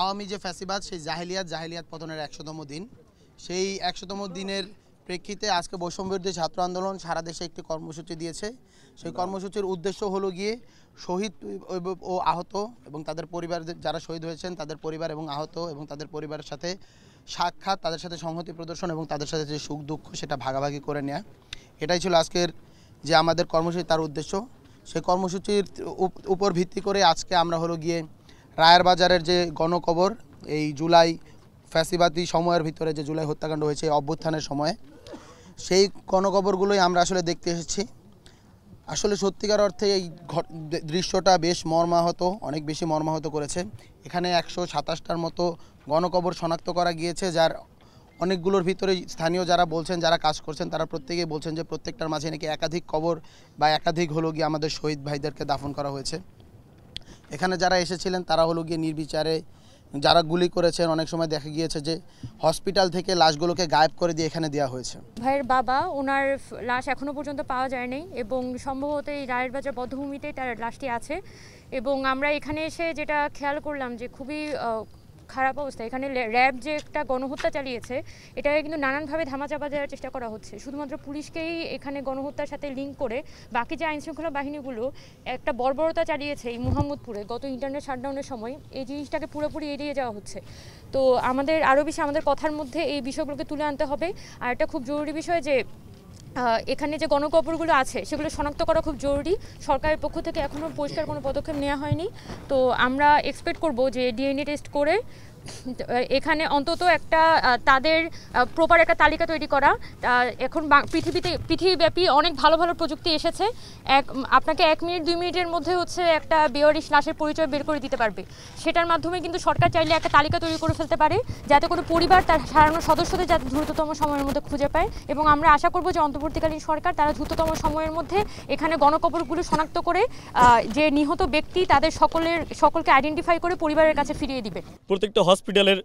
আওয়ামী যে ফ্যাসিবাদ সেই জাহেলিয়াত জাহেলিয়াত পতনের একশোতম দিন সেই একশোতম দিনের প্রেক্ষিতে আজকে বৈষম্যবিরোধী ছাত্র আন্দোলন সারা দেশে একটি কর্মসূচি দিয়েছে সেই কর্মসূচির উদ্দেশ্য হলো গিয়ে শহীদ ও আহত এবং তাদের পরিবার যারা শহীদ হয়েছেন তাদের পরিবার এবং আহত এবং তাদের পরিবারের সাথে সাক্ষাৎ তাদের সাথে সংহতি প্রদর্শন এবং তাদের সাথে যে সুখ দুঃখ সেটা ভাগাভাগি করে নেয়া এটাই ছিল আজকের যে আমাদের কর্মসূচি তার উদ্দেশ্য সেই কর্মসূচির উপর ভিত্তি করে আজকে আমরা হলো গিয়ে রায়ের বাজারের যে গণকবর এই জুলাই ফ্যাসিবাদী সময়ের ভিতরে যে জুলাই হত্যাকাণ্ড হয়েছে অভ্যুত্থানের সময়ে সেই গণকবরগুলোই আমরা আসলে দেখতে এসেছি আসলে সত্যিকার অর্থে এই দৃশ্যটা বেশ মর্মাহত অনেক বেশি মর্মাহত করেছে এখানে একশো সাতাশটার মতো গণকবর শনাক্ত করা গিয়েছে যার অনেকগুলোর ভিতরে স্থানীয় যারা বলছেন যারা কাজ করছেন তারা প্রত্যেকেই বলছেন যে প্রত্যেকটার মাঝে নাকি একাধিক কবর বা একাধিক হলো গিয়ে আমাদের শহীদ ভাইদেরকে দাফন করা হয়েছে এখানে যারা এসেছিলেন তারা হলো গিয়ে নির্বিচারে যারা গুলি করেছেন অনেক সময় দেখা গিয়েছে যে হসপিটাল থেকে লাশগুলোকে গায়েব করে দিয়ে এখানে দেওয়া হয়েছে ভাইয়ের বাবা ওনার লাশ এখনও পর্যন্ত পাওয়া যায়নি এবং সম্ভবত এই রায়ের বাজার বদ্ধভূমিতে তার লাশটি আছে এবং আমরা এখানে এসে যেটা খেয়াল করলাম যে খুবই খারাপ অবস্থা এখানে র্যাব যে একটা গণহত্যা চালিয়েছে এটাকে কিন্তু নানানভাবে ধামাচাপা দেওয়ার চেষ্টা করা হচ্ছে শুধুমাত্র পুলিশকেই এখানে গণহত্যার সাথে লিঙ্ক করে বাকি যে আইনশৃঙ্খলা বাহিনীগুলো একটা বর্বরতা চালিয়েছে এই মোহাম্মদপুরে গত ইন্টারনেট শাটডাউনের সময় এই জিনিসটাকে পুরোপুরি এড়িয়ে যাওয়া হচ্ছে তো আমাদের আরও বেশি আমাদের কথার মধ্যে এই বিষয়গুলোকে তুলে আনতে হবে আর একটা খুব জরুরি বিষয় যে এখানে যে গণকবরগুলো আছে সেগুলো শনাক্ত করা খুব জরুরি সরকারের পক্ষ থেকে এখনও পরিষ্কার কোনো পদক্ষেপ নেওয়া হয়নি তো আমরা এক্সপেক্ট করব যে ডিএনএ টেস্ট করে এখানে অন্তত একটা তাদের প্রপার একটা তালিকা তৈরি করা এখন পৃথিবীতে পৃথিবীব্যাপী অনেক ভালো ভালো প্রযুক্তি এসেছে এক আপনাকে এক মিনিট দুই মিনিটের মধ্যে হচ্ছে একটা বেওয়ারিশ লাশের পরিচয় বের করে দিতে পারবে সেটার মাধ্যমে কিন্তু সরকার চাইলে একটা তালিকা তৈরি করে ফেলতে পারে যাতে কোনো পরিবার তার সারানোর সদস্যদের যাতে দ্রুততম সময়ের মধ্যে খুঁজে পায় এবং আমরা আশা করব যে অন্তর্বর্তীকালীন সরকার তারা দ্রুততম সময়ের মধ্যে এখানে গণকবরগুলো শনাক্ত করে যে নিহত ব্যক্তি তাদের সকলের সকলকে আইডেন্টিফাই করে পরিবারের কাছে ফিরিয়ে দিবে প্রত্যেকটা হসপিটালের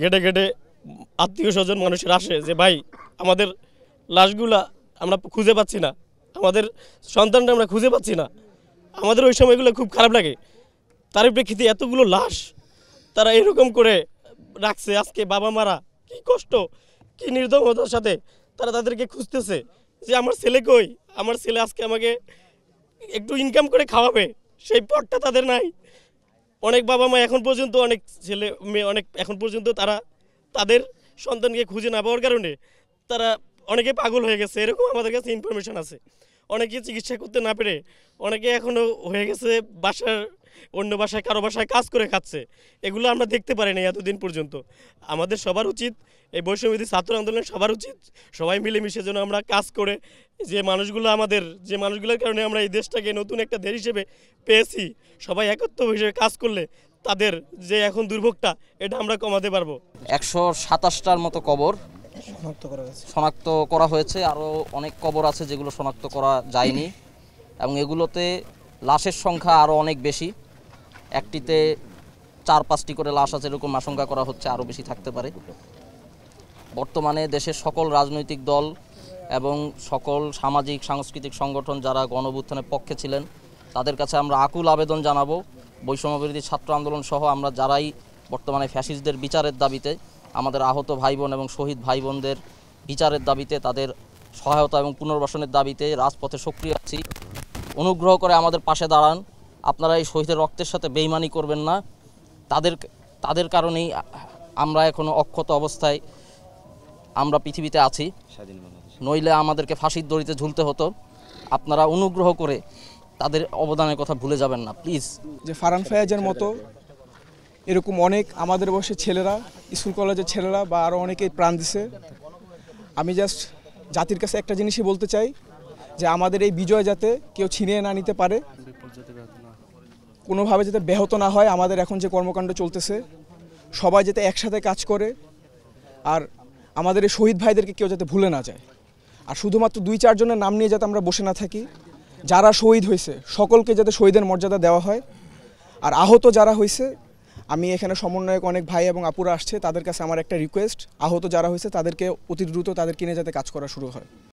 গেটে গেটে আত্মীয় স্বজন মানুষের আসে যে ভাই আমাদের লাশগুলা আমরা খুঁজে পাচ্ছি না আমাদের সন্তানটা আমরা খুঁজে পাচ্ছি না আমাদের ওই সময়গুলো খুব খারাপ লাগে তার প্রেক্ষিতে এতগুলো লাশ তারা এরকম করে রাখছে আজকে বাবা মারা কি কষ্ট কি নির্দমতার সাথে তারা তাদেরকে খুঁজতেছে যে আমার ছেলে কই আমার ছেলে আজকে আমাকে একটু ইনকাম করে খাওয়াবে সেই পথটা তাদের নাই অনেক বাবা মা এখন পর্যন্ত অনেক ছেলে মেয়ে অনেক এখন পর্যন্ত তারা তাদের সন্তানকে খুঁজে না পাওয়ার কারণে তারা অনেকে পাগল হয়ে গেছে এরকম আমাদের কাছে ইনফরমেশান আছে অনেকে চিকিৎসা করতে না পেরে অনেকে এখনও হয়ে গেছে বাসার অন্য বাসায় কারো বাসায় কাজ করে খাচ্ছে এগুলো আমরা দেখতে পারিনি এতদিন পর্যন্ত আমাদের সবার উচিত এই বৈষম্যবিধি ছাত্র আন্দোলন সবার উচিত সবাই মিলেমিশে যেন আমরা কাজ করে যে মানুষগুলো আমাদের যে মানুষগুলোর কারণে আমরা এই দেশটাকে নতুন একটা দেশ হিসেবে পেয়েছি সবাই একত্র হিসেবে কাজ করলে তাদের যে এখন দুর্ভোগটা এটা আমরা কমাতে পারবো একশো সাতাশটার মতো কবর শনাক্ত করা হয়েছে শনাক্ত করা হয়েছে আরও অনেক কবর আছে যেগুলো শনাক্ত করা যায়নি এবং এগুলোতে লাশের সংখ্যা আরও অনেক বেশি একটিতে চার পাঁচটি করে লাশ আছে এরকম আশঙ্কা করা হচ্ছে আরও বেশি থাকতে পারে বর্তমানে দেশের সকল রাজনৈতিক দল এবং সকল সামাজিক সাংস্কৃতিক সংগঠন যারা গণভুত্থানের পক্ষে ছিলেন তাদের কাছে আমরা আকুল আবেদন জানাবো বৈষম্যবিরোধী ছাত্র আন্দোলন সহ আমরা যারাই বর্তমানে ফ্যাসিস্টদের বিচারের দাবিতে আমাদের আহত ভাই বোন এবং শহীদ ভাই বোনদের বিচারের দাবিতে তাদের সহায়তা এবং পুনর্বাসনের দাবিতে রাজপথে সক্রিয় আছি অনুগ্রহ করে আমাদের পাশে দাঁড়ান আপনারা এই শহীদের রক্তের সাথে বেইমানি করবেন না তাদের তাদের কারণেই আমরা এখনও অক্ষত অবস্থায় আমরা পৃথিবীতে আছি নইলে আমাদেরকে ফাঁসির দড়িতে ঝুলতে হতো আপনারা অনুগ্রহ করে তাদের অবদানের কথা ভুলে যাবেন না প্লিজ যে ফারান ফায়াজের মতো এরকম অনেক আমাদের বয়সে ছেলেরা স্কুল কলেজের ছেলেরা বা আরও অনেকেই প্রাণ দিছে আমি জাস্ট জাতির কাছে একটা জিনিসই বলতে চাই যে আমাদের এই বিজয় যাতে কেউ ছিনিয়ে না নিতে পারে কোনোভাবে যাতে ব্যাহত না হয় আমাদের এখন যে কর্মকাণ্ড চলতেছে সবাই যাতে একসাথে কাজ করে আর আমাদের এই শহীদ ভাইদেরকে কেউ যাতে ভুলে না যায় আর শুধুমাত্র দুই চারজনের নাম নিয়ে যাতে আমরা বসে না থাকি যারা শহীদ হয়েছে সকলকে যাতে শহীদের মর্যাদা দেওয়া হয় আর আহত যারা হয়েছে আমি এখানে সমন্বয়ক অনেক ভাই এবং আপুরা আসছে তাদের কাছে আমার একটা রিকোয়েস্ট আহত যারা হয়েছে তাদেরকে অতি দ্রুত তাদের কিনে যাতে কাজ করা শুরু হয়